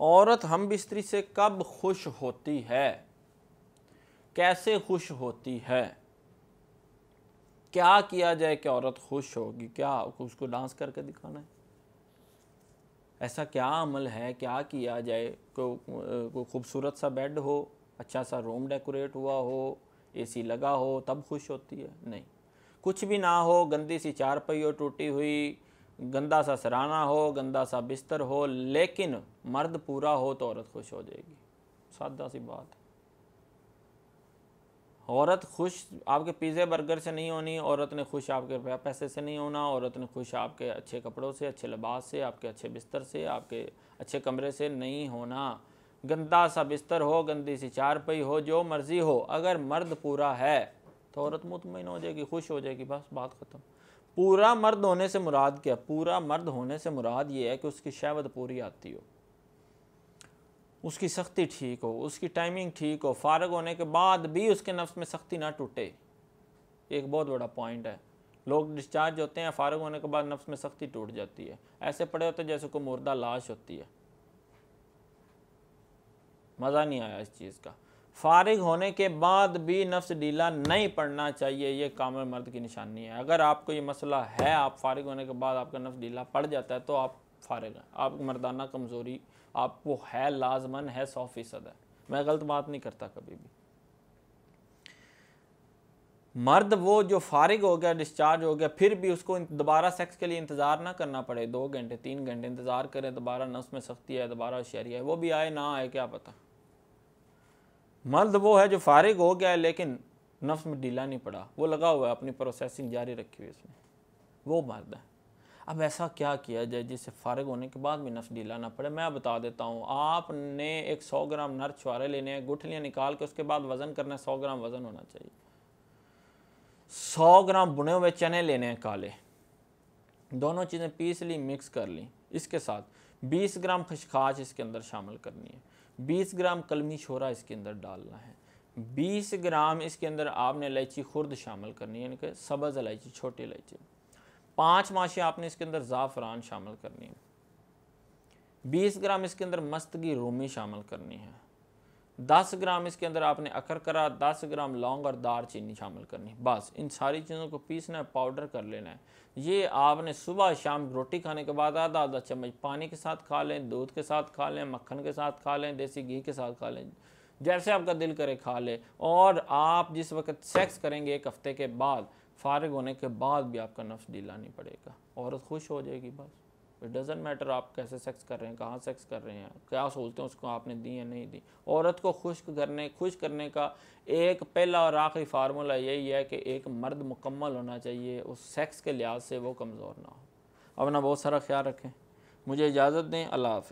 औरत हम बिस्तरी से कब खुश होती है कैसे खुश होती है क्या किया जाए कि औरत खुश होगी क्या उसको डांस करके दिखाना है ऐसा क्या अमल है क्या किया जाए को, को खूबसूरत सा बेड हो अच्छा सा रूम डेकोरेट हुआ हो एसी लगा हो तब खुश होती है नहीं कुछ भी ना हो गंदी सी चारपाई हो टूटी हुई गंदा सा सराना हो गंदा सा बिस्तर हो लेकिन मर्द पूरा हो तो औरत खुश हो जाएगी सादा सी बात औरत खुश आपके पिज़्ज़े बर्गर से नहीं होनी औरत ने खुश आपके पैसे से नहीं होना औरत ने खुश आपके अच्छे कपड़ों से अच्छे लिबास से आपके अच्छे बिस्तर से आपके अच्छे कमरे से नहीं होना गंदा सा बिस्तर हो गंदी सी चारपाई हो जो मर्ज़ी हो अगर मर्द पूरा है तो औरत मुतमिन हो जाएगी खुश हो जाएगी बस बात ख़त्म पूरा मर्द होने से मुराद क्या पूरा मर्द होने से मुराद ये है कि उसकी शहवत पूरी आती हो उसकी सख्ती ठीक हो उसकी टाइमिंग ठीक हो फारग होने के बाद भी उसके नफ्स में सख्ती ना टूटे एक बहुत बड़ा पॉइंट है लोग डिस्चार्ज होते हैं फारग होने के बाद नफ्स में सख्ती टूट जाती है ऐसे पड़े होते जैसे कोई मुर्दा लाश होती है मज़ा नहीं आया इस चीज़ का फारिग होने के बाद भी नफ्स डीला नहीं पढ़ना चाहिए ये काम मर्द की निशानी है अगर आपको ये मसला है आप फारिग होने के बाद आपका नफ्स डीला पड़ जाता है तो आप फारिग हैं आप मर्दाना कमज़ोरी आपको है लाजमन है सौ फीसद है मैं गलत बात नहीं करता कभी भी मर्द वो जो फारिग हो गया डिस्चार्ज हो गया फिर भी उसको दोबारा सेक्स के लिए इंतज़ार ना करना पड़े दो घंटे तीन घंटे इंतज़ार करें दोबारा नफ्स में सख्ती है दोबारा होशियारी है वो भी आए ना आए क्या पता मर्द वो है जो फारिग हो गया है लेकिन नफ्स में ढीला नहीं पड़ा वो लगा हुआ है अपनी प्रोसेसिंग जारी रखी हुई उसने वो मर्द है अब ऐसा क्या किया जाए जिससे फारिग होने के बाद भी नफ्स ढीला ना पड़े मैं बता देता हूँ आपने एक सौ ग्राम नर छुआरे लेने हैं गुठलियाँ निकाल के उसके बाद वज़न करना है सौ ग्राम वज़न होना चाहिए सौ ग्राम बुने हुए चने लेने हैं काले दोनों चीज़ें पीस ली मिक्स कर ली इसके साथ बीस ग्राम खशखाच इसके अंदर शामिल करनी है 20 ग्राम कलमी छोरा इसके अंदर डालना है 20 ग्राम इसके अंदर आपने इलायची खुर्द शामिल करनी है यानी कि सब्ज़ इलायची छोटी इलायची पाँच माशे आपने इसके अंदर ज़ाफ़रान शामिल करनी है बीस ग्राम इसके अंदर मस्तगी रोमी शामिल करनी है 10 ग्राम इसके अंदर आपने अखर करा 10 ग्राम लौंग और दार चीनी शामिल करनी है बस इन सारी चीज़ों को पीसना है पाउडर कर लेना है ये आपने सुबह शाम रोटी खाने के बाद आधा आधा चम्मच पानी के साथ खा लें दूध के साथ खा लें मक्खन के साथ खा लें देसी घी के साथ खा लें जैसे आपका दिल करे खा लें और आप जिस वक्त सेक्स करेंगे एक हफ़्ते के बाद फारग होने के बाद भी आपका नफ्स ढीला नहीं पड़ेगा औरत खुश हो जाएगी बस इट डजेंट मैटर आप कैसे सेक्स कर रहे हैं कहाँ सेक्स कर रहे हैं क्या सोचते हैं उसको आपने दी या नहीं दी औरत को खुश करने खुश करने का एक पहला और आखिरी फार्मूला यही है कि एक मर्द मुकम्मल होना चाहिए उस सेक्स के लिहाज से वो कमज़ोर ना हो अपना बहुत सारा ख्याल रखें मुझे इजाज़त दें अल्लाह